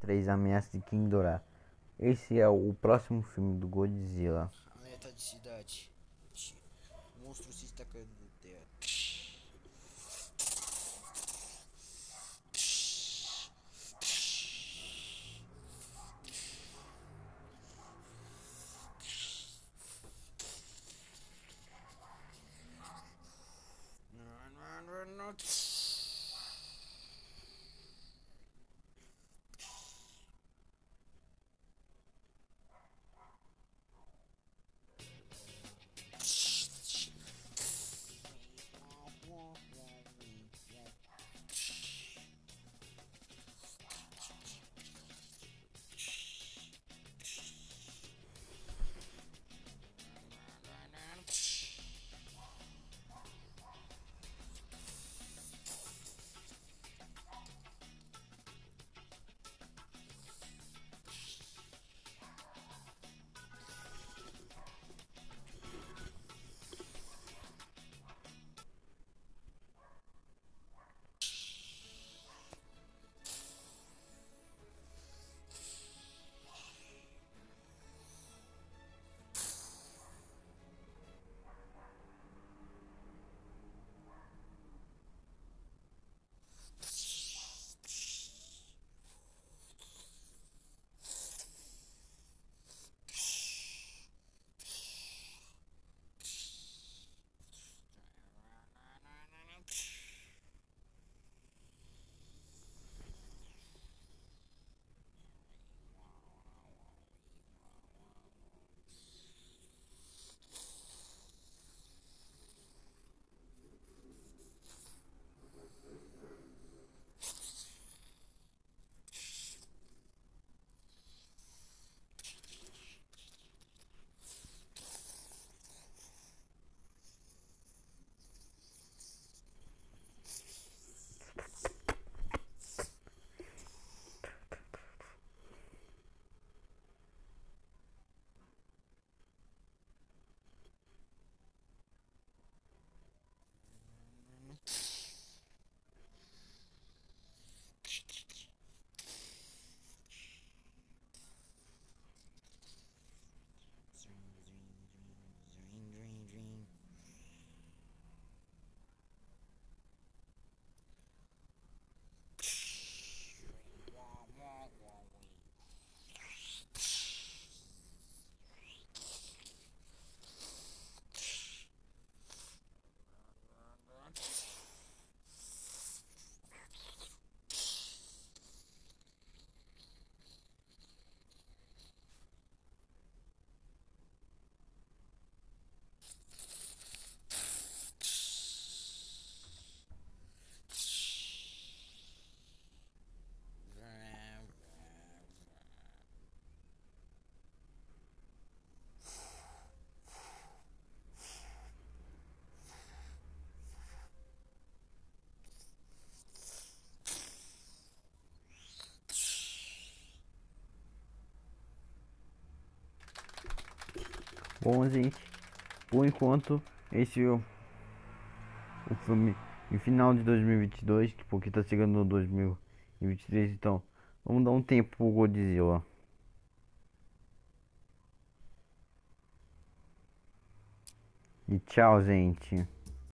3 Ameaças de King Ghidorah. Esse é o próximo filme do Godzilla. Alerta de cidade. Monstro se destacando no teatro. Bom, gente, por enquanto, esse é o, filme em final de 2022, porque tá chegando 2023, então vamos dar um tempo pro Godzilla. E tchau, gente.